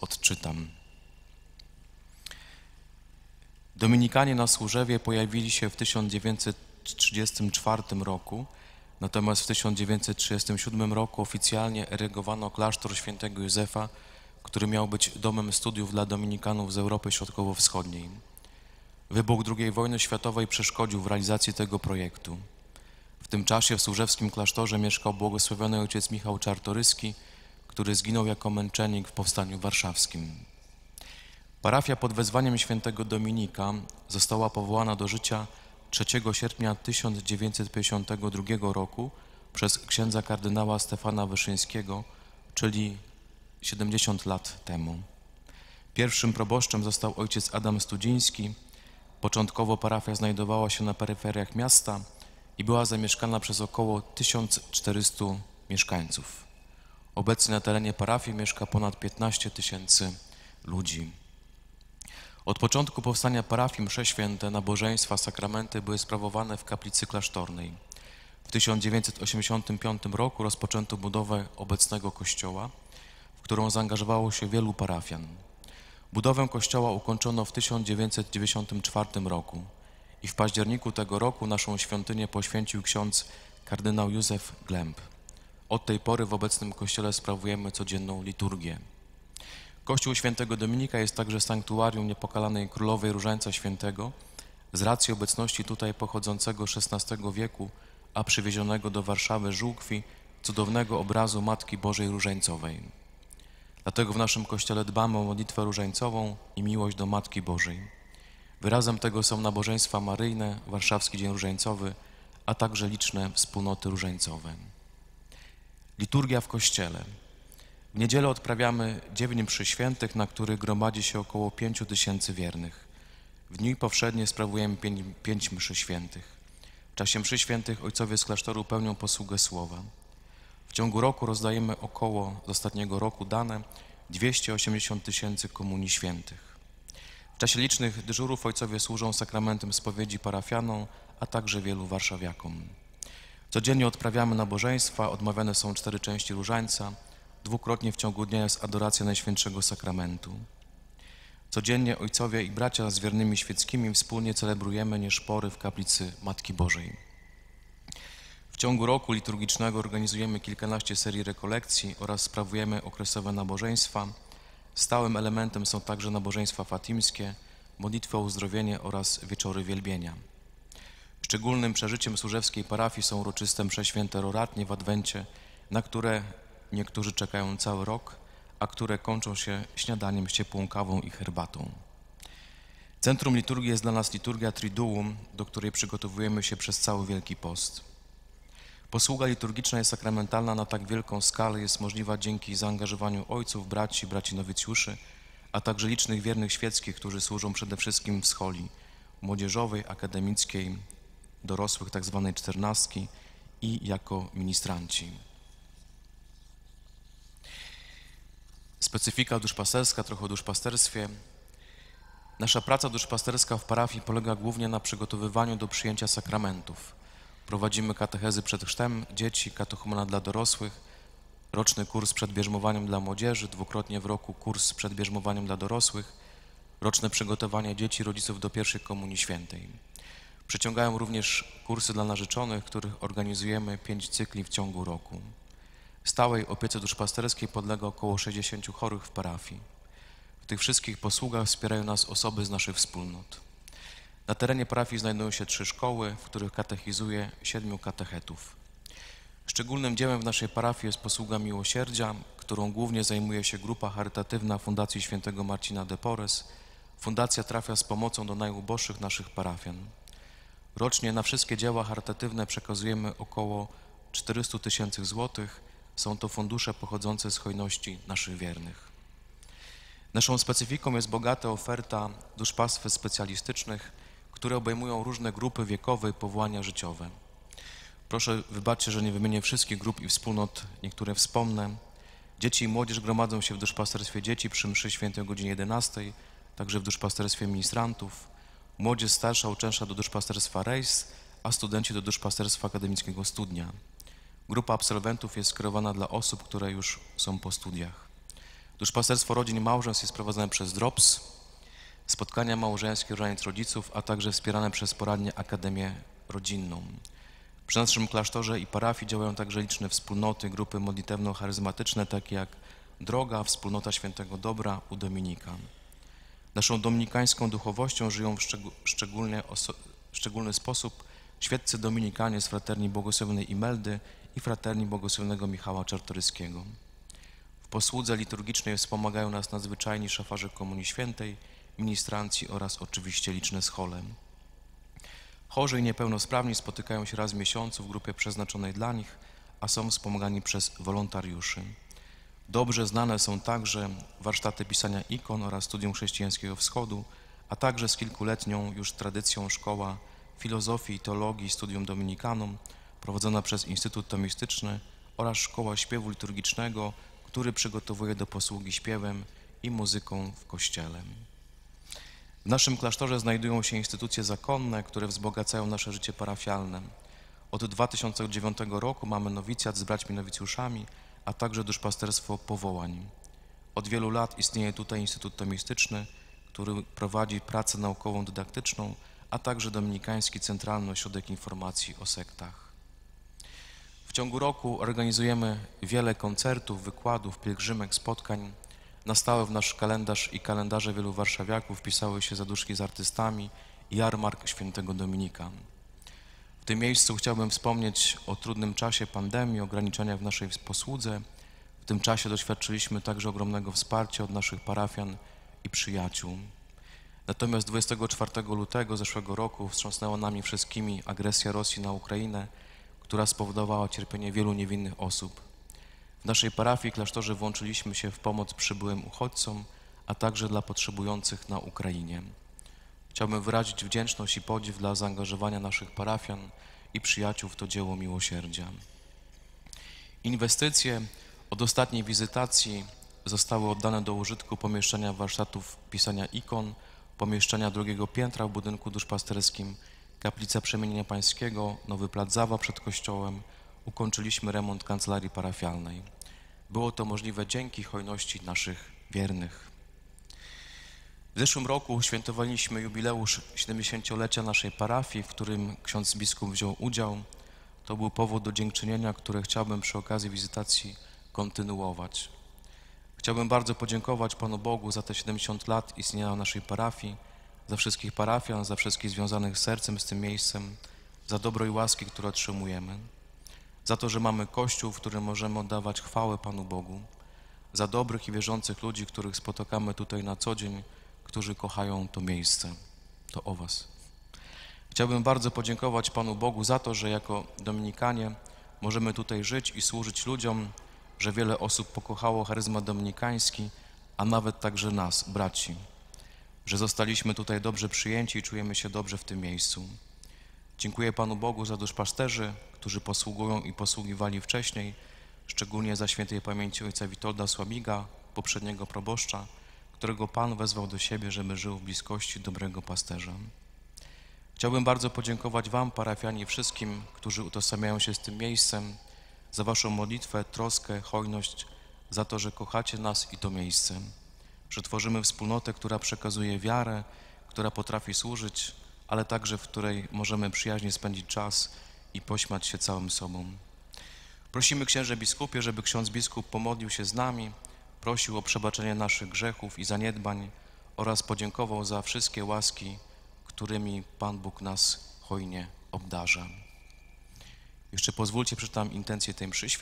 odczytam. Dominikanie na Służewie pojawili się w 1934 roku, natomiast w 1937 roku oficjalnie erygowano klasztor świętego Józefa, który miał być domem studiów dla Dominikanów z Europy Środkowo-Wschodniej. Wybuch II wojny światowej przeszkodził w realizacji tego projektu. W tym czasie w służewskim klasztorze mieszkał błogosławiony ojciec Michał Czartoryski, który zginął jako męczennik w Powstaniu Warszawskim. Parafia pod wezwaniem świętego Dominika została powołana do życia 3 sierpnia 1952 roku przez księdza kardynała Stefana Wyszyńskiego, czyli 70 lat temu. Pierwszym proboszczem został ojciec Adam Studziński. Początkowo parafia znajdowała się na peryferiach miasta i była zamieszkana przez około 1400 mieszkańców. Obecnie na terenie parafii mieszka ponad 15 tysięcy ludzi. Od początku powstania parafii msze święte, nabożeństwa, sakramenty były sprawowane w kaplicy klasztornej. W 1985 roku rozpoczęto budowę obecnego kościoła, w którą zaangażowało się wielu parafian. Budowę kościoła ukończono w 1994 roku i w październiku tego roku naszą świątynię poświęcił ksiądz kardynał Józef Glemp. Od tej pory w obecnym kościele sprawujemy codzienną liturgię. Kościół świętego Dominika jest także sanktuarium niepokalanej królowej Różańca Świętego z racji obecności tutaj pochodzącego XVI wieku, a przywiezionego do Warszawy żółkwi cudownego obrazu Matki Bożej Różańcowej. Dlatego w naszym kościele dbamy o modlitwę różańcową i miłość do Matki Bożej. Wyrazem tego są nabożeństwa maryjne, Warszawski Dzień Różańcowy, a także liczne wspólnoty różańcowe. Liturgia w kościele. W niedzielę odprawiamy dziewięć mszy świętych, na których gromadzi się około pięciu tysięcy wiernych. W dniu powszednie sprawujemy pięć, pięć mszy świętych. W czasie mszy świętych ojcowie z klasztoru pełnią posługę słowa. W ciągu roku rozdajemy około z ostatniego roku dane 280 tysięcy komunii świętych. W czasie licznych dyżurów ojcowie służą sakramentem spowiedzi parafianą, a także wielu warszawiakom. Codziennie odprawiamy nabożeństwa, odmawiane są cztery części różańca, dwukrotnie w ciągu dnia jest adoracja Najświętszego Sakramentu. Codziennie ojcowie i bracia z wiernymi świeckimi wspólnie celebrujemy nieszpory w kaplicy Matki Bożej. W ciągu roku liturgicznego organizujemy kilkanaście serii rekolekcji oraz sprawujemy okresowe nabożeństwa. Stałym elementem są także nabożeństwa fatimskie, modlitwy o uzdrowienie oraz wieczory wielbienia. Szczególnym przeżyciem służewskiej parafii są uroczyste prześwięte roratnie w Adwencie, na które niektórzy czekają cały rok, a które kończą się śniadaniem z ciepłą kawą i herbatą. Centrum liturgii jest dla nas liturgia Triduum, do której przygotowujemy się przez cały Wielki Post. Posługa liturgiczna i sakramentalna na tak wielką skalę jest możliwa dzięki zaangażowaniu ojców, braci, braci nowicjuszy, a także licznych wiernych świeckich, którzy służą przede wszystkim w scholi młodzieżowej, akademickiej, dorosłych tzw. Tak czternastki i jako ministranci. Specyfika duszpasterska, trochę o duszpasterstwie. Nasza praca duszpasterska w parafii polega głównie na przygotowywaniu do przyjęcia sakramentów. Prowadzimy katechezy przed chrztem dzieci, katechumena dla dorosłych, roczny kurs przed bierzmowaniem dla młodzieży, dwukrotnie w roku kurs przed bierzmowaniem dla dorosłych, roczne przygotowanie dzieci rodziców do pierwszej komunii świętej. Przyciągają również kursy dla narzeczonych, których organizujemy pięć cykli w ciągu roku. Stałej opiece duszpasterskiej podlega około 60 chorych w parafii. W tych wszystkich posługach wspierają nas osoby z naszych wspólnot. Na terenie parafii znajdują się trzy szkoły, w których katechizuje siedmiu katechetów. Szczególnym dziełem w naszej parafii jest posługa miłosierdzia, którą głównie zajmuje się grupa charytatywna Fundacji Świętego Marcina de Porres. Fundacja trafia z pomocą do najuboższych naszych parafian. Rocznie na wszystkie dzieła charytatywne przekazujemy około 400 tysięcy złotych. Są to fundusze pochodzące z hojności naszych wiernych. Naszą specyfiką jest bogata oferta duszpastw specjalistycznych, które obejmują różne grupy wiekowe i powołania życiowe. Proszę wybaczcie, że nie wymienię wszystkich grup i wspólnot, niektóre wspomnę. Dzieci i młodzież gromadzą się w duszpasterstwie dzieci przy mszy świętej o godzinie 11, także w duszpasterstwie ministrantów. Młodzież starsza uczęszcza do duszpasterstwa Rejs, a studenci do duszpasterstwa akademickiego Studnia. Grupa absolwentów jest skierowana dla osób, które już są po studiach. Duszpasterstwo rodzin i małżeństw jest prowadzone przez DROPS, spotkania małżeńskie, różaniec rodziców, a także wspierane przez poradnię Akademię Rodzinną. Przy naszym klasztorze i parafii działają także liczne wspólnoty, grupy modlitewno-charyzmatyczne, takie jak Droga, Wspólnota Świętego Dobra u Dominika. Naszą dominikańską duchowością żyją w szczeg szczególny, szczególny sposób świadcy dominikanie z fraterni błogosławionej Imeldy i fraterni błogosławionego Michała Czartoryskiego. W posłudze liturgicznej wspomagają nas nadzwyczajni szafarze Komunii Świętej, ministranci oraz oczywiście liczne schole. Chorzy i niepełnosprawni spotykają się raz w miesiącu w grupie przeznaczonej dla nich, a są wspomagani przez wolontariuszy. Dobrze znane są także warsztaty pisania ikon oraz studium chrześcijańskiego wschodu, a także z kilkuletnią już tradycją szkoła filozofii i teologii studium dominikanum prowadzona przez Instytut Tomistyczny oraz szkoła śpiewu liturgicznego, który przygotowuje do posługi śpiewem i muzyką w kościele. W naszym klasztorze znajdują się instytucje zakonne, które wzbogacają nasze życie parafialne. Od 2009 roku mamy nowicjat z braćmi nowicjuszami, a także duszpasterstwo powołań. Od wielu lat istnieje tutaj Instytut Tomistyczny, który prowadzi pracę naukową dydaktyczną, a także Dominikański Centralny Ośrodek Informacji o Sektach. W ciągu roku organizujemy wiele koncertów, wykładów, pielgrzymek, spotkań. Na stałe w nasz kalendarz i kalendarze wielu warszawiaków pisały się zaduszki z artystami i jarmark świętego Dominika. W tym miejscu chciałbym wspomnieć o trudnym czasie pandemii, ograniczeniach w naszej posłudze. W tym czasie doświadczyliśmy także ogromnego wsparcia od naszych parafian i przyjaciół. Natomiast 24 lutego zeszłego roku wstrząsnęła nami wszystkimi agresja Rosji na Ukrainę, która spowodowała cierpienie wielu niewinnych osób. W naszej parafii klasztorze włączyliśmy się w pomoc przybyłym uchodźcom, a także dla potrzebujących na Ukrainie. Chciałbym wyrazić wdzięczność i podziw dla zaangażowania naszych parafian i przyjaciół w to dzieło miłosierdzia. Inwestycje od ostatniej wizytacji zostały oddane do użytku pomieszczenia warsztatów pisania ikon, pomieszczenia drugiego piętra w budynku duszpasterskim, kaplica Przemienienia Pańskiego, nowy plac Zawa przed kościołem. Ukończyliśmy remont kancelarii parafialnej. Było to możliwe dzięki hojności naszych wiernych. W zeszłym roku świętowaliśmy jubileusz 70-lecia naszej parafii, w którym ksiądz biskup wziął udział. To był powód do dziękczynienia, które chciałbym przy okazji wizytacji kontynuować. Chciałbym bardzo podziękować Panu Bogu za te 70 lat istnienia naszej parafii, za wszystkich parafian, za wszystkich związanych sercem z tym miejscem, za dobro i łaski, które otrzymujemy, za to, że mamy Kościół, w którym możemy oddawać chwałę Panu Bogu, za dobrych i wierzących ludzi, których spotykamy tutaj na co dzień, którzy kochają to miejsce. To o Was. Chciałbym bardzo podziękować Panu Bogu za to, że jako Dominikanie możemy tutaj żyć i służyć ludziom, że wiele osób pokochało charyzmat dominikański, a nawet także nas, braci, że zostaliśmy tutaj dobrze przyjęci i czujemy się dobrze w tym miejscu. Dziękuję Panu Bogu za duszpasterzy, którzy posługują i posługiwali wcześniej, szczególnie za świętej pamięci ojca Witolda Słabiga, poprzedniego proboszcza, którego Pan wezwał do siebie, żeby żył w bliskości dobrego pasterza. Chciałbym bardzo podziękować Wam, parafianie, wszystkim, którzy utożsamiają się z tym miejscem, za Waszą modlitwę, troskę, hojność, za to, że kochacie nas i to miejsce. Przetworzymy wspólnotę, która przekazuje wiarę, która potrafi służyć, ale także w której możemy przyjaźnie spędzić czas i pośmiać się całym sobą. Prosimy księże biskupie, żeby ksiądz biskup pomodlił się z nami, prosił o przebaczenie naszych grzechów i zaniedbań oraz podziękował za wszystkie łaski, którymi Pan Bóg nas hojnie obdarza. Jeszcze pozwólcie, przeczytam intencję tej mszy